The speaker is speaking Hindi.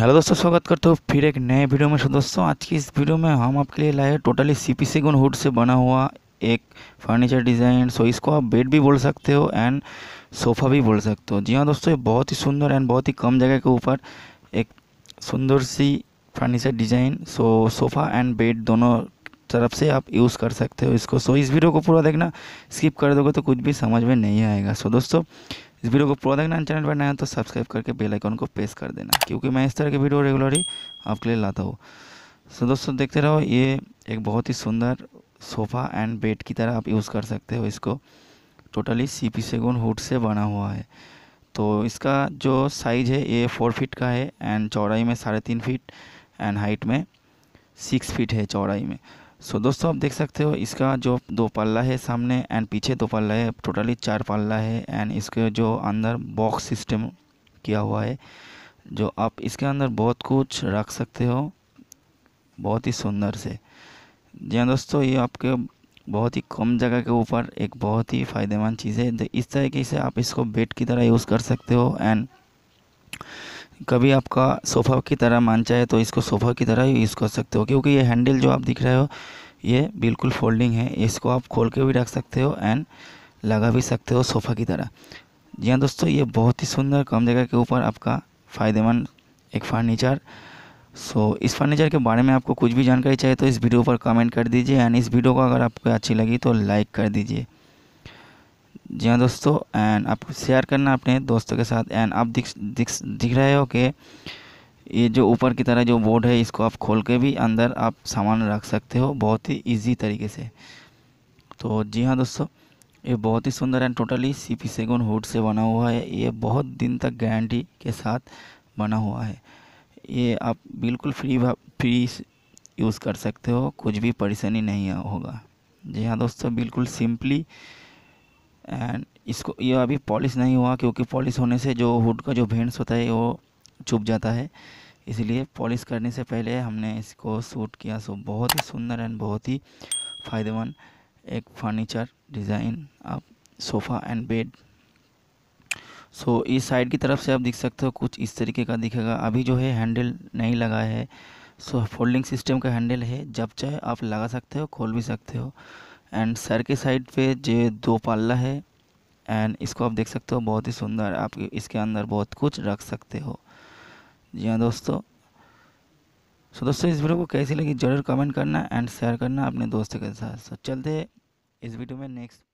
हेलो दोस्तों स्वागत करता हूँ फिर एक नए वीडियो में दोस्तों आज की इस वीडियो में हम आपके लिए लाए टोटली सी पी हुड से बना हुआ एक फर्नीचर डिज़ाइन सो इसको आप बेड भी बोल सकते हो एंड सोफ़ा भी बोल सकते हो जी हाँ दोस्तों ये बहुत ही सुंदर एंड बहुत ही कम जगह के ऊपर एक सुंदर सी furniture design so sofa and bed दोनों तरफ से आप यूज़ कर सकते हो इसको सो इस वीडियो को पूरा देखना स्किप कर दोगे तो कुछ भी समझ में नहीं आएगा सो दोस्तों इस वीडियो को पूरा देखना चैनल पर नया तो सब्सक्राइब करके बेल आइकन को प्रेस कर देना क्योंकि मैं इस तरह की वीडियो रेगुलरली आपके लिए लाता हूँ सो दोस्तों देखते रहो ये एक बहुत ही सुंदर सोफ़ा एंड बेड की तरह आप यूज़ कर सकते हो इसको टोटली सी पी सेगुन हुड से बना हुआ है तो इसका जो साइज़ है ये फोर फीट का है एंड चौड़ाई में साढ़े तीन फीट एंड हाइट में सिक्स फीट है चौड़ाई में सो so, दोस्तों आप देख सकते हो इसका जो दो पल्ला है सामने एंड पीछे दो पल्ला है टोटली चार पल्ला है एंड इसके जो अंदर बॉक्स सिस्टम किया हुआ है जो आप इसके अंदर बहुत कुछ रख सकते हो बहुत ही सुंदर से जी हाँ, दोस्तों ये आपके बहुत ही कम जगह के ऊपर एक बहुत ही फ़ायदेमंद चीज़ है तो इस तरीके से आप इसको बेड की तरह यूज़ कर सकते हो एंड कभी आपका सोफ़ा की तरह मान चाहे तो इसको सोफ़ा की तरह यूज़ कर सकते हो क्योंकि ये हैंडल जो आप दिख रहे हो ये बिल्कुल फोल्डिंग है इसको आप खोल के भी रख सकते हो एंड लगा भी सकते हो सोफ़ा की तरह जी हाँ दोस्तों ये बहुत ही सुंदर कम जगह के ऊपर आपका फ़ायदेमंद एक फर्नीचर सो so, इस फर्नीचर के बारे में आपको कुछ भी जानकारी चाहिए तो इस वीडियो पर कमेंट कर दीजिए एंड इस वीडियो को अगर आपको अच्छी लगी तो लाइक कर दीजिए जी हाँ दोस्तों एंड आपको शेयर करना अपने दोस्तों के साथ एंड आप दिख दिख दिख रहे हो कि ये जो ऊपर की तरह जो बोर्ड है इसको आप खोल के भी अंदर आप सामान रख सकते हो बहुत ही इजी तरीके से तो जी हाँ दोस्तों ये बहुत ही सुंदर एंड टोटली सी पी सेगुन हुड से बना हुआ है ये बहुत दिन तक गारंटी के साथ बना हुआ है ये आप बिल्कुल फ्री फ्री यूज़ कर सकते हो कुछ भी परेशानी नहीं होगा जी हाँ दोस्तों बिल्कुल सिंपली एंड इसको ये अभी पॉलिश नहीं हुआ क्योंकि पॉलिश होने से जो हुड का जो भेंट्स होता है वो चुप जाता है इसलिए पॉलिश करने से पहले हमने इसको सूट किया सो बहुत ही सुंदर एंड बहुत ही फ़ायदेमंद एक फर्नीचर डिज़ाइन आप सोफ़ा एंड बेड सो इस साइड की तरफ से आप देख सकते हो कुछ इस तरीके का दिखेगा अभी जो है हैंडल नहीं लगा है सो फोल्डिंग सिस्टम का हैंडल है जब चाहे आप लगा सकते हो खोल भी सकते हो एंड सर के साइड पे जो दो पाल्ला है एंड इसको आप देख सकते हो बहुत ही सुंदर आप इसके अंदर बहुत कुछ रख सकते हो जी हाँ दोस्तों सो दोस्तों इस वीडियो को कैसी लगी ज़रूर कमेंट करना एंड शेयर करना अपने दोस्तों के साथ सो चलते इस वीडियो में नेक्स्ट